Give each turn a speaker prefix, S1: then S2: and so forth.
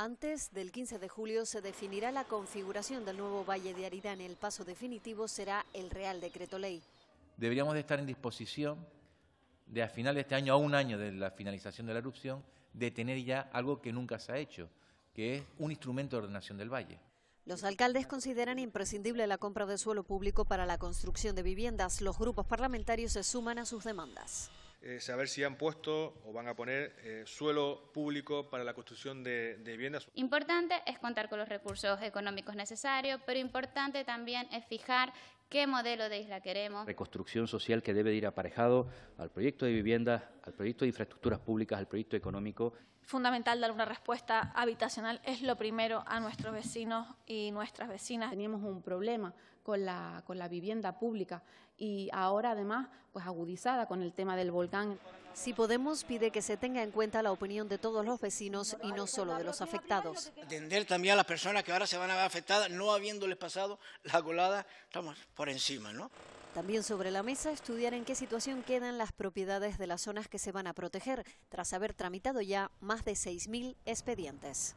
S1: Antes del 15 de julio se definirá la configuración del nuevo Valle de Aridane. El paso definitivo será el Real Decreto Ley.
S2: Deberíamos estar en disposición de a final de este año, a un año de la finalización de la erupción, de tener ya algo que nunca se ha hecho, que es un instrumento de ordenación del valle.
S1: Los alcaldes consideran imprescindible la compra de suelo público para la construcción de viviendas. Los grupos parlamentarios se suman a sus
S3: demandas. Eh, saber si han puesto o van a poner eh, suelo público para la construcción de, viviendas.
S4: Importante es contar con los recursos económicos necesarios, pero importante también es fijar qué modelo de isla queremos.
S2: Reconstrucción social que debe ir aparejado al proyecto de vivienda al proyecto de infraestructuras públicas, al proyecto económico.
S4: Fundamental dar una respuesta habitacional es lo primero a nuestros vecinos y nuestras vecinas. Teníamos un problema con la, con la vivienda pública y ahora además pues agudizada con
S1: el tema del volcán. Si Podemos pide que se tenga en cuenta la opinión de todos los vecinos y no solo de los afectados.
S3: Atender también a las personas que ahora se van a ver afectadas, no habiéndoles pasado la colada, estamos por encima, ¿no?
S1: También sobre la mesa estudiar en qué situación quedan las propiedades de las zonas que se van a proteger tras haber tramitado ya más de 6.000 expedientes.